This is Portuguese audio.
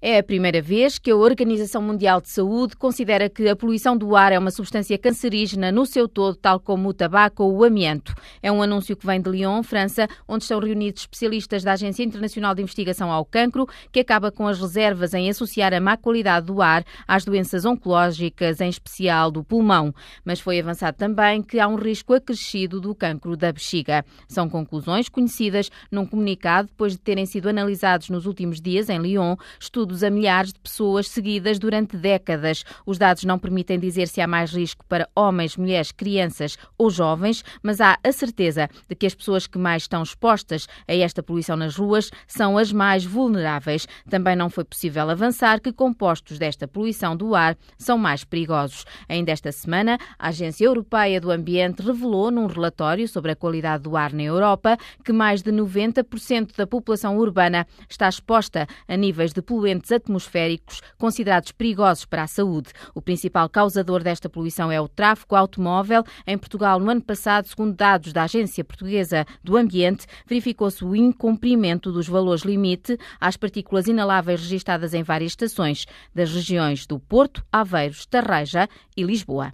É a primeira vez que a Organização Mundial de Saúde considera que a poluição do ar é uma substância cancerígena no seu todo, tal como o tabaco ou o amianto. É um anúncio que vem de Lyon, França, onde estão reunidos especialistas da Agência Internacional de Investigação ao Cancro, que acaba com as reservas em associar a má qualidade do ar às doenças oncológicas, em especial do pulmão. Mas foi avançado também que há um risco acrescido do cancro da bexiga. São conclusões conhecidas num comunicado depois de terem sido analisados nos últimos dias em Lyon, estudos estudos a milhares de pessoas seguidas durante décadas. Os dados não permitem dizer se há mais risco para homens, mulheres, crianças ou jovens, mas há a certeza de que as pessoas que mais estão expostas a esta poluição nas ruas são as mais vulneráveis. Também não foi possível avançar que compostos desta poluição do ar são mais perigosos. Ainda esta semana, a Agência Europeia do Ambiente revelou num relatório sobre a qualidade do ar na Europa que mais de 90% da população urbana está exposta a níveis de poluentes atmosféricos considerados perigosos para a saúde. O principal causador desta poluição é o tráfego automóvel. Em Portugal, no ano passado, segundo dados da Agência Portuguesa do Ambiente, verificou-se o incumprimento dos valores limite às partículas inaláveis registadas em várias estações das regiões do Porto, Aveiro, Tarraja e Lisboa.